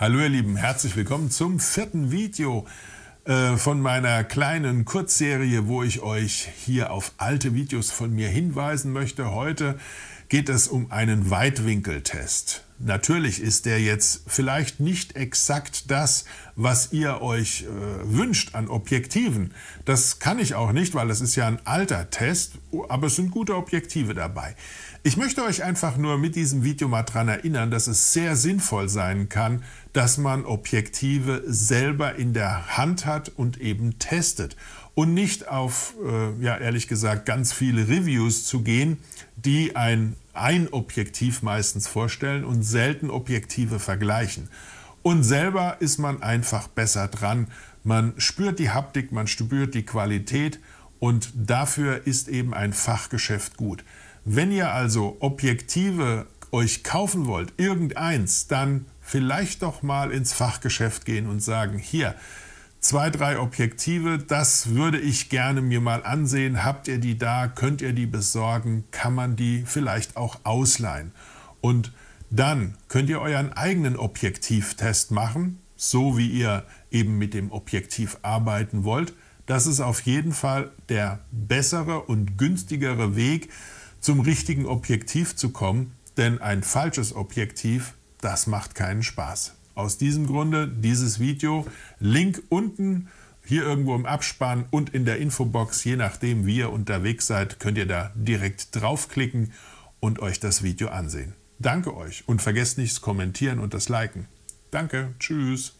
Hallo ihr Lieben, herzlich willkommen zum vierten Video äh, von meiner kleinen Kurzserie, wo ich euch hier auf alte Videos von mir hinweisen möchte. Heute geht es um einen Weitwinkeltest. Natürlich ist der jetzt vielleicht nicht exakt das, was ihr euch äh, wünscht an Objektiven. Das kann ich auch nicht, weil das ist ja ein alter Test, oh, aber es sind gute Objektive dabei. Ich möchte euch einfach nur mit diesem Video mal daran erinnern, dass es sehr sinnvoll sein kann, dass man Objektive selber in der Hand hat und eben testet und nicht auf, äh, ja ehrlich gesagt, ganz viele Reviews zu gehen, die ein, ein Objektiv meistens vorstellen und selten Objektive vergleichen. Und selber ist man einfach besser dran. Man spürt die Haptik, man spürt die Qualität und dafür ist eben ein Fachgeschäft gut. Wenn ihr also Objektive euch kaufen wollt, irgendeins, dann vielleicht doch mal ins Fachgeschäft gehen und sagen, hier, zwei, drei Objektive. Das würde ich gerne mir mal ansehen. Habt ihr die da? Könnt ihr die besorgen? Kann man die vielleicht auch ausleihen? Und dann könnt ihr euren eigenen Objektivtest machen, so wie ihr eben mit dem Objektiv arbeiten wollt. Das ist auf jeden Fall der bessere und günstigere Weg, zum richtigen Objektiv zu kommen, denn ein falsches Objektiv, das macht keinen Spaß. Aus diesem Grunde dieses Video. Link unten, hier irgendwo im Abspann und in der Infobox, je nachdem wie ihr unterwegs seid, könnt ihr da direkt draufklicken und euch das Video ansehen. Danke euch und vergesst nicht das Kommentieren und das Liken. Danke, tschüss.